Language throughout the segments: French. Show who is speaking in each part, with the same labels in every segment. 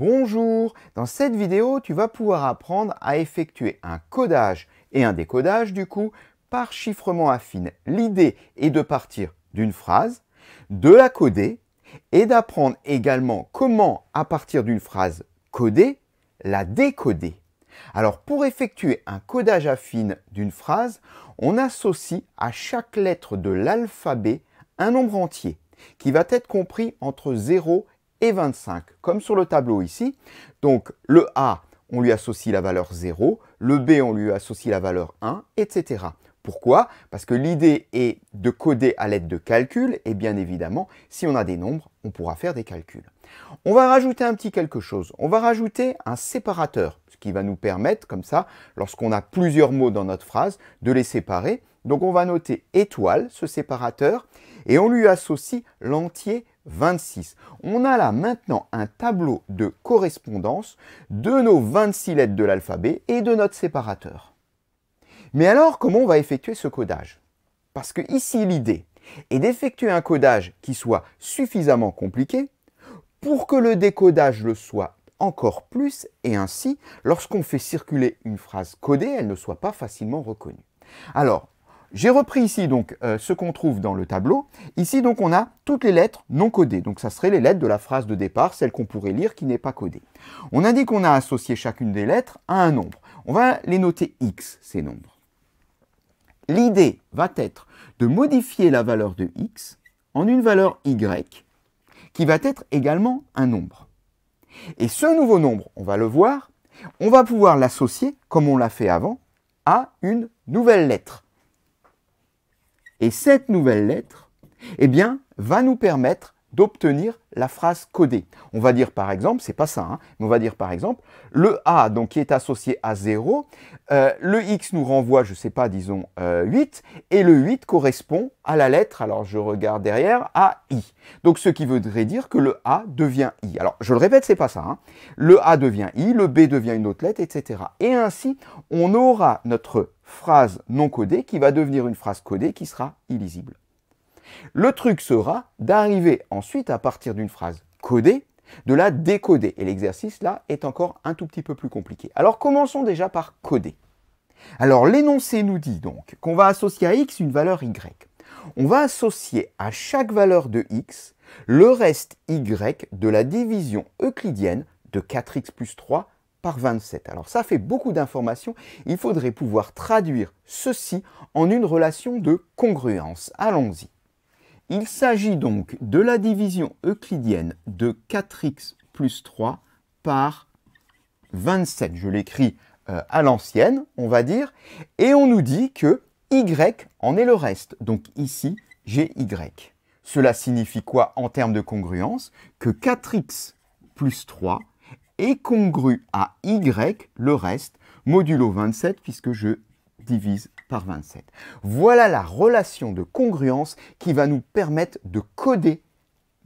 Speaker 1: Bonjour Dans cette vidéo, tu vas pouvoir apprendre à effectuer un codage et un décodage du coup par chiffrement affine. L'idée est de partir d'une phrase, de la coder et d'apprendre également comment, à partir d'une phrase codée, la décoder. Alors pour effectuer un codage affine d'une phrase, on associe à chaque lettre de l'alphabet un nombre entier qui va être compris entre 0 et 25, comme sur le tableau ici. Donc le A, on lui associe la valeur 0, le B, on lui associe la valeur 1, etc. Pourquoi Parce que l'idée est de coder à l'aide de calculs, et bien évidemment, si on a des nombres, on pourra faire des calculs. On va rajouter un petit quelque chose, on va rajouter un séparateur, ce qui va nous permettre, comme ça, lorsqu'on a plusieurs mots dans notre phrase, de les séparer. Donc on va noter étoile, ce séparateur, et on lui associe l'entier 26. On a là maintenant un tableau de correspondance de nos 26 lettres de l'alphabet et de notre séparateur. Mais alors, comment on va effectuer ce codage Parce que ici, l'idée est d'effectuer un codage qui soit suffisamment compliqué pour que le décodage le soit encore plus et ainsi, lorsqu'on fait circuler une phrase codée, elle ne soit pas facilement reconnue. Alors, j'ai repris ici donc euh, ce qu'on trouve dans le tableau. Ici donc on a toutes les lettres non codées. Donc ça serait les lettres de la phrase de départ, celle qu'on pourrait lire qui n'est pas codée. On a dit qu'on a associé chacune des lettres à un nombre. On va les noter x, ces nombres. L'idée va être de modifier la valeur de x en une valeur y qui va être également un nombre. Et ce nouveau nombre, on va le voir, on va pouvoir l'associer, comme on l'a fait avant, à une nouvelle lettre. Et cette nouvelle lettre, eh bien, va nous permettre d'obtenir la phrase codée. On va dire par exemple, c'est pas ça, hein, mais on va dire par exemple, le A donc, qui est associé à 0, euh, le X nous renvoie, je sais pas, disons 8, euh, et le 8 correspond à la lettre, alors je regarde derrière, à I. Donc ce qui voudrait dire que le A devient I. Alors je le répète, c'est pas ça. Hein. Le A devient I, le B devient une autre lettre, etc. Et ainsi, on aura notre phrase non codée qui va devenir une phrase codée qui sera illisible. Le truc sera d'arriver ensuite à partir d'une phrase codée, de la décoder. Et l'exercice là est encore un tout petit peu plus compliqué. Alors commençons déjà par coder. Alors l'énoncé nous dit donc qu'on va associer à x une valeur y. On va associer à chaque valeur de x le reste y de la division euclidienne de 4x plus 3 par 27. Alors ça fait beaucoup d'informations, il faudrait pouvoir traduire ceci en une relation de congruence. Allons-y. Il s'agit donc de la division euclidienne de 4x plus 3 par 27. Je l'écris euh, à l'ancienne, on va dire, et on nous dit que y en est le reste. Donc ici, j'ai y. Cela signifie quoi en termes de congruence Que 4x plus 3 est congru à y le reste modulo 27 puisque je divise par 27. Voilà la relation de congruence qui va nous permettre de coder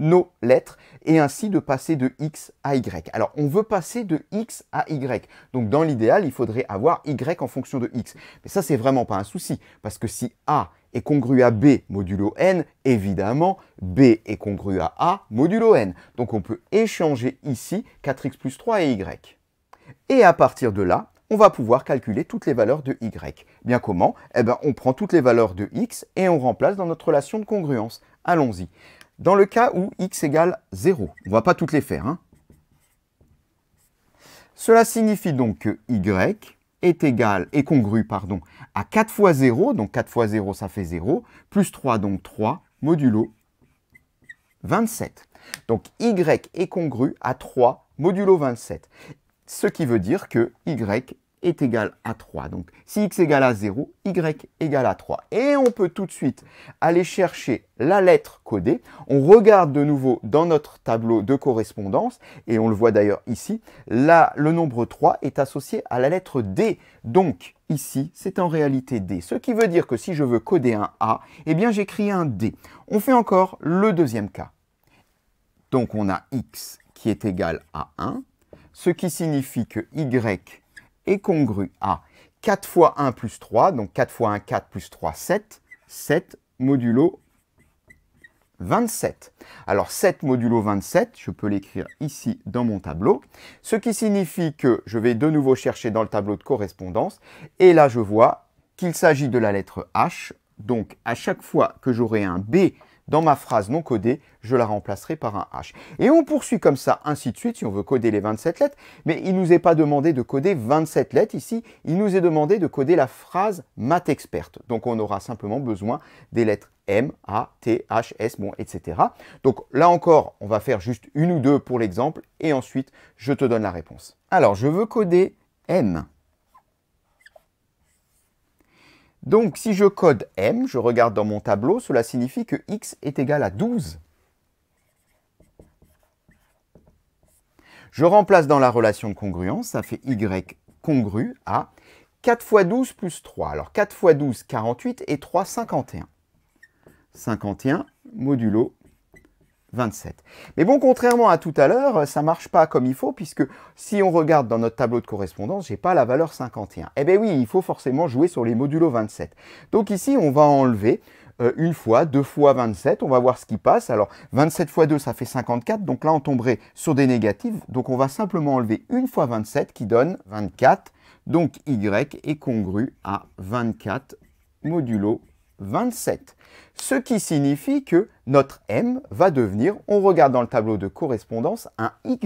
Speaker 1: nos lettres et ainsi de passer de x à y. Alors on veut passer de x à y. Donc dans l'idéal, il faudrait avoir y en fonction de x. Mais ça, c'est vraiment pas un souci parce que si a est congru à B modulo n, évidemment, B est congru à A modulo n. Donc on peut échanger ici 4x plus 3 et y. Et à partir de là, on va pouvoir calculer toutes les valeurs de y. Bien comment Eh bien, on prend toutes les valeurs de x et on remplace dans notre relation de congruence. Allons-y. Dans le cas où x égale 0, on ne va pas toutes les faire. Hein. Cela signifie donc que y est égal, et congru, pardon, à 4 fois 0, donc 4 fois 0, ça fait 0, plus 3, donc 3, modulo 27. Donc y est congru à 3 modulo 27, ce qui veut dire que y est égal à 3. Donc si x égale à 0, y égale à 3. Et on peut tout de suite aller chercher la lettre codée. On regarde de nouveau dans notre tableau de correspondance, et on le voit d'ailleurs ici, là, le nombre 3 est associé à la lettre D. Donc ici, c'est en réalité D. Ce qui veut dire que si je veux coder un A, eh bien j'écris un D. On fait encore le deuxième cas. Donc on a x qui est égal à 1, ce qui signifie que y est congru à 4 fois 1 plus 3, donc 4 fois 1, 4 plus 3, 7, 7 modulo 27. Alors 7 modulo 27, je peux l'écrire ici dans mon tableau, ce qui signifie que je vais de nouveau chercher dans le tableau de correspondance, et là je vois qu'il s'agit de la lettre H, donc à chaque fois que j'aurai un B dans ma phrase non codée, je la remplacerai par un H. Et on poursuit comme ça, ainsi de suite, si on veut coder les 27 lettres, mais il ne nous est pas demandé de coder 27 lettres ici, il nous est demandé de coder la phrase math Donc on aura simplement besoin des lettres M, A, T, H, S, bon, etc. Donc là encore, on va faire juste une ou deux pour l'exemple, et ensuite, je te donne la réponse. Alors, je veux coder M. Donc si je code m, je regarde dans mon tableau, cela signifie que x est égal à 12. Je remplace dans la relation de congruence, ça fait y congru à 4 fois 12 plus 3. Alors 4 fois 12, 48 et 3, 51. 51 modulo 27. Mais bon, contrairement à tout à l'heure, ça ne marche pas comme il faut puisque si on regarde dans notre tableau de correspondance, je n'ai pas la valeur 51. Eh bien oui, il faut forcément jouer sur les modulos 27. Donc ici, on va enlever euh, une fois, deux fois 27, on va voir ce qui passe. Alors 27 fois 2, ça fait 54, donc là on tomberait sur des négatives. Donc on va simplement enlever une fois 27 qui donne 24. Donc Y est congru à 24 modulo 27. Ce qui signifie que notre m va devenir, on regarde dans le tableau de correspondance, un y.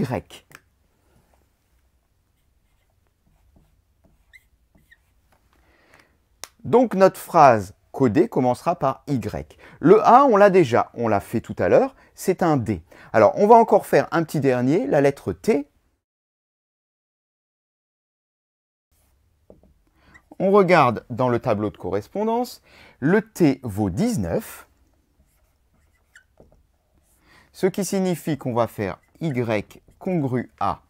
Speaker 1: Donc notre phrase codée commencera par Y. Le A, on l'a déjà, on l'a fait tout à l'heure, c'est un D. Alors on va encore faire un petit dernier, la lettre T, on regarde dans le tableau de correspondance, le T vaut 19, ce qui signifie qu'on va faire Y congru à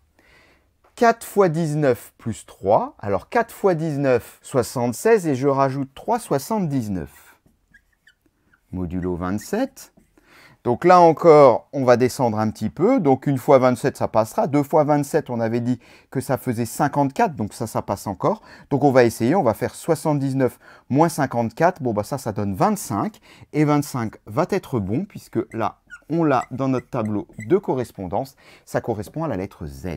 Speaker 1: 4 fois 19 plus 3. Alors 4 fois 19, 76, et je rajoute 3, 79. Modulo 27, donc là encore, on va descendre un petit peu. Donc une fois 27, ça passera. Deux fois 27, on avait dit que ça faisait 54. Donc ça, ça passe encore. Donc on va essayer. On va faire 79 moins 54. Bon, bah ça, ça donne 25. Et 25 va être bon puisque là, on l'a dans notre tableau de correspondance. Ça correspond à la lettre Z.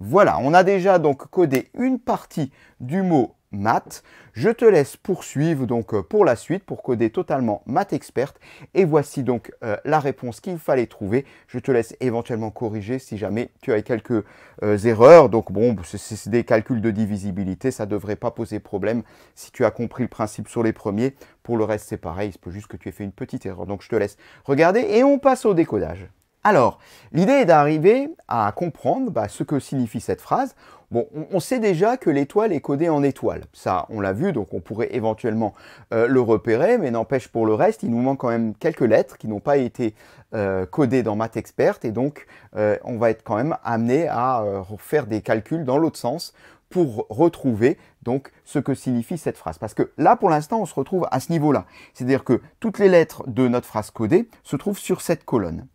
Speaker 1: Voilà, on a déjà donc codé une partie du mot maths. Je te laisse poursuivre donc euh, pour la suite pour coder totalement math experte et voici donc euh, la réponse qu'il fallait trouver. Je te laisse éventuellement corriger si jamais tu as quelques euh, erreurs. Donc bon, c'est des calculs de divisibilité, ça ne devrait pas poser problème si tu as compris le principe sur les premiers. Pour le reste, c'est pareil, il se peut juste que tu aies fait une petite erreur. Donc je te laisse regarder et on passe au décodage. Alors, l'idée est d'arriver à comprendre bah, ce que signifie cette phrase. Bon, on, sait déjà que l'étoile est codée en étoile. Ça, on l'a vu, donc on pourrait éventuellement euh, le repérer, mais n'empêche pour le reste, il nous manque quand même quelques lettres qui n'ont pas été euh, codées dans MathExpert. et donc euh, on va être quand même amené à faire des calculs dans l'autre sens pour retrouver donc ce que signifie cette phrase. Parce que là, pour l'instant, on se retrouve à ce niveau-là. C'est-à-dire que toutes les lettres de notre phrase codée se trouvent sur cette colonne.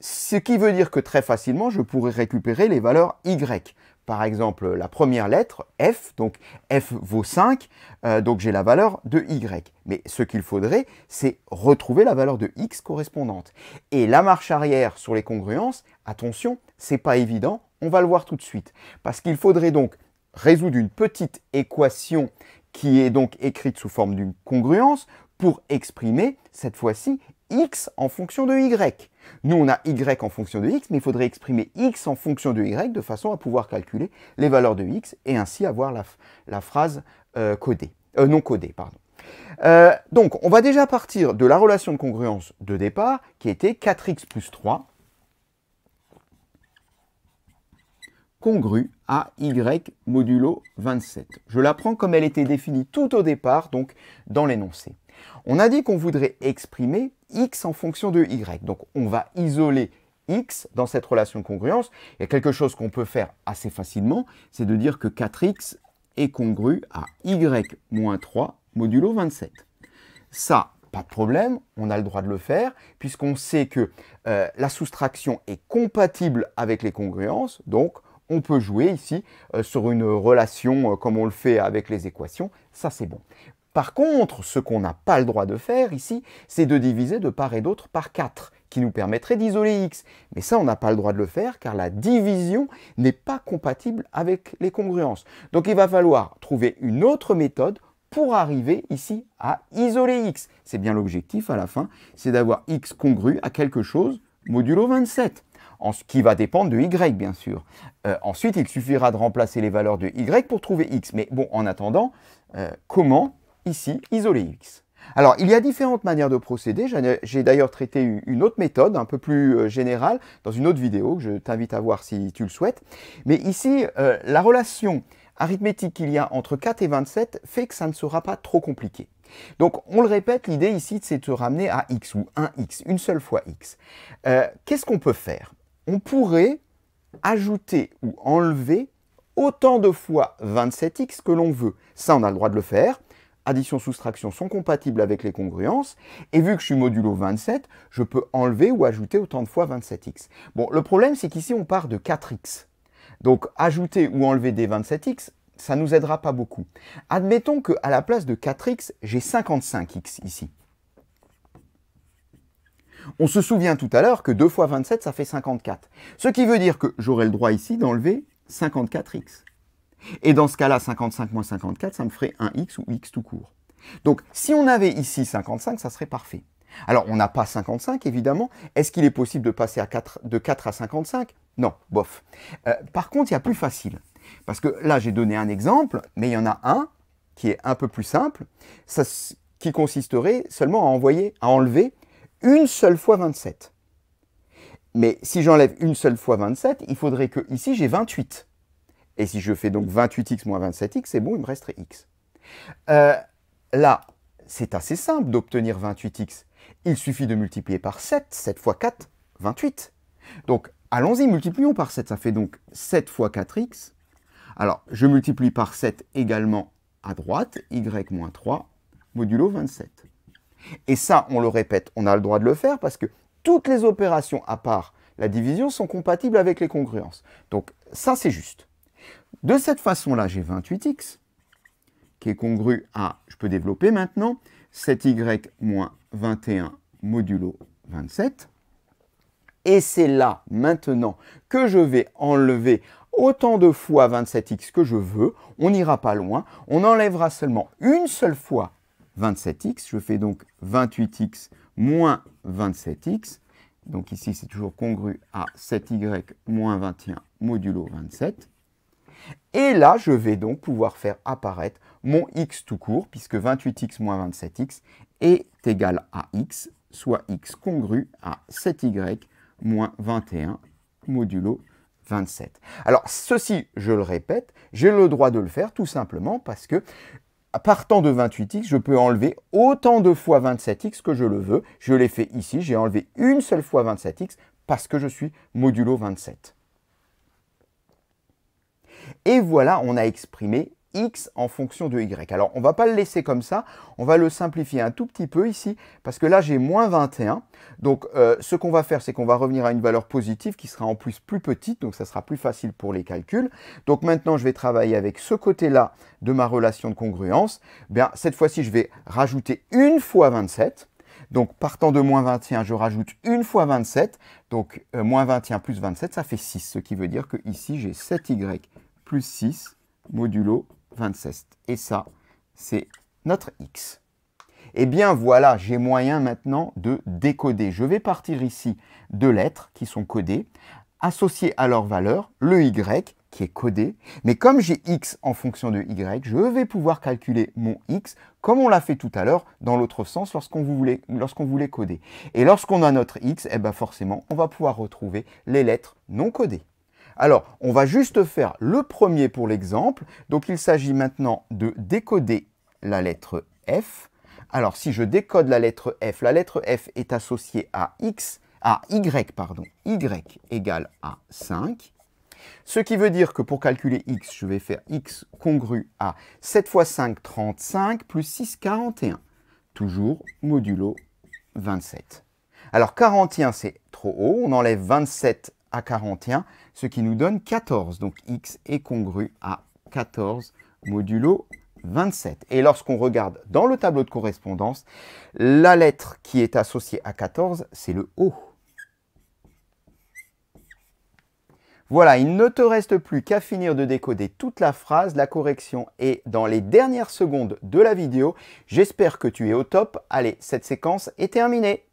Speaker 1: Ce qui veut dire que très facilement, je pourrais récupérer les valeurs Y par exemple la première lettre, f, donc f vaut 5, euh, donc j'ai la valeur de y. Mais ce qu'il faudrait, c'est retrouver la valeur de x correspondante. Et la marche arrière sur les congruences, attention, c'est pas évident, on va le voir tout de suite. Parce qu'il faudrait donc résoudre une petite équation qui est donc écrite sous forme d'une congruence pour exprimer cette fois-ci x en fonction de y. Nous, on a y en fonction de x, mais il faudrait exprimer x en fonction de y de façon à pouvoir calculer les valeurs de x et ainsi avoir la, phrase euh, codée, euh, non codée. Pardon. Euh, donc, on va déjà partir de la relation de congruence de départ qui était 4x plus 3 congrue à y modulo 27. Je la prends comme elle était définie tout au départ, donc dans l'énoncé. On a dit qu'on voudrait exprimer x en fonction de y. Donc on va isoler x dans cette relation de congruence. Il y a quelque chose qu'on peut faire assez facilement, c'est de dire que 4x est congru à y moins 3 modulo 27. Ça, pas de problème, on a le droit de le faire, puisqu'on sait que euh, la soustraction est compatible avec les congruences, donc on peut jouer ici euh, sur une relation euh, comme on le fait avec les équations, ça c'est bon. Par contre, ce qu'on n'a pas le droit de faire ici, c'est de diviser de part et d'autre par 4, qui nous permettrait d'isoler x. Mais ça, on n'a pas le droit de le faire, car la division n'est pas compatible avec les congruences. Donc il va falloir trouver une autre méthode pour arriver ici à isoler x. C'est bien l'objectif à la fin, c'est d'avoir x congru à quelque chose modulo 27 qui va dépendre de y, bien sûr. Euh, ensuite, il suffira de remplacer les valeurs de y pour trouver x. Mais bon, en attendant, euh, comment ici isoler x. Alors, il y a différentes manières de procéder. J'ai d'ailleurs traité une autre méthode, un peu plus euh, générale, dans une autre vidéo que je t'invite à voir si tu le souhaites. Mais ici, euh, la relation arithmétique qu'il y a entre 4 et 27 fait que ça ne sera pas trop compliqué. Donc, on le répète, l'idée ici, c'est de se ramener à x ou 1x, une seule fois x. Euh, qu'est-ce qu'on peut faire On pourrait ajouter ou enlever autant de fois 27x que l'on veut. Ça, on a le droit de le faire addition-soustraction sont compatibles avec les congruences, et vu que je suis modulo 27, je peux enlever ou ajouter autant de fois 27x. Bon, le problème, c'est qu'ici, on part de 4x. Donc, ajouter ou enlever des 27x, ça ne nous aidera pas beaucoup. Admettons qu'à la place de 4x, j'ai 55x ici. On se souvient tout à l'heure que 2 fois 27, ça fait 54. Ce qui veut dire que j'aurai le droit ici d'enlever 54x. Et dans ce cas-là, 55 moins 54, ça me ferait un x ou x tout court. Donc si on avait ici 55, ça serait parfait. Alors on n'a pas 55 évidemment. Est-ce qu'il est possible de passer de 4 à 55 Non, bof. Euh, par contre, il y a plus facile. Parce que là, j'ai donné un exemple, mais il y en a un qui est un peu plus simple, qui consisterait seulement à à enlever une seule fois 27. Mais si j'enlève une seule fois 27, il faudrait que ici j'ai 28. Et si je fais donc 28x moins 27x, c'est bon, il me resterait x. Euh, là, c'est assez simple d'obtenir 28x. Il suffit de multiplier par 7. 7 fois 4, 28. Donc, allons-y, multiplions par 7. Ça fait donc 7 fois 4x. Alors, je multiplie par 7 également à droite, y moins 3, modulo 27. Et ça, on le répète, on a le droit de le faire parce que toutes les opérations à part la division sont compatibles avec les congruences. Donc, ça, c'est juste. De cette façon-là, j'ai 28x qui est congru à, je peux développer maintenant, 7y moins 21 modulo 27. Et c'est là, maintenant, que je vais enlever autant de fois 27x que je veux. On n'ira pas loin. On enlèvera seulement une seule fois 27x. Je fais donc 28x moins 27x. Donc ici, c'est toujours congru à 7y moins 21 modulo 27. Et là, je vais donc pouvoir faire apparaître mon x tout court, puisque 28x moins 27x est égal à x, soit x congru à 7y moins 21 modulo 27. Alors, ceci, je le répète, j'ai le droit de le faire tout simplement parce que partant de 28x, je peux enlever autant de fois 27x que je le veux. Je l'ai fait ici, j'ai enlevé une seule fois 27x parce que je suis modulo 27. Et voilà, on a exprimé x en fonction de y. Alors on ne va pas le laisser comme ça, on va le simplifier un tout petit peu ici, parce que là j'ai moins 21. Donc euh, ce qu'on va faire, c'est qu'on va revenir à une valeur positive qui sera en plus plus petite, donc ça sera plus facile pour les calculs. Donc maintenant je vais travailler avec ce côté-là de ma relation de congruence. Bien, cette fois-ci je vais rajouter une fois 27. Donc partant de moins 21, je rajoute une fois 27. Donc euh, moins 21 plus 27, ça fait 6, ce qui veut dire que ici j'ai 7y plus 6 modulo 26, Et ça, c'est notre x. Eh bien voilà, j'ai moyen maintenant de décoder. Je vais partir ici de lettres qui sont codées, associées à leur valeur le y qui est codé. Mais comme j'ai x en fonction de y, je vais pouvoir calculer mon x comme on l'a fait tout à l'heure dans l'autre sens lorsqu'on voulait, lorsqu'on voulait, coder. Et lorsqu'on a notre x, et eh ben forcément, on va pouvoir retrouver les lettres non codées. Alors, on va juste faire le premier pour l'exemple. Donc, il s'agit maintenant de décoder la lettre F. Alors, si je décode la lettre F, la lettre F est associée à X, à Y, pardon, Y égale à 5. Ce qui veut dire que pour calculer x, je vais faire x congru à 7 fois 5, 35, plus 6, 41. Toujours modulo 27. Alors 41, c'est trop haut, on enlève 27 à 41, ce qui nous donne 14. Donc x est congru à 14 modulo 27. Et lorsqu'on regarde dans le tableau de correspondance, la lettre qui est associée à 14, c'est le O. Voilà, il ne te reste plus qu'à finir de décoder toute la phrase, la correction est dans les dernières secondes de la vidéo. J'espère que tu es au top. Allez, cette séquence est terminée.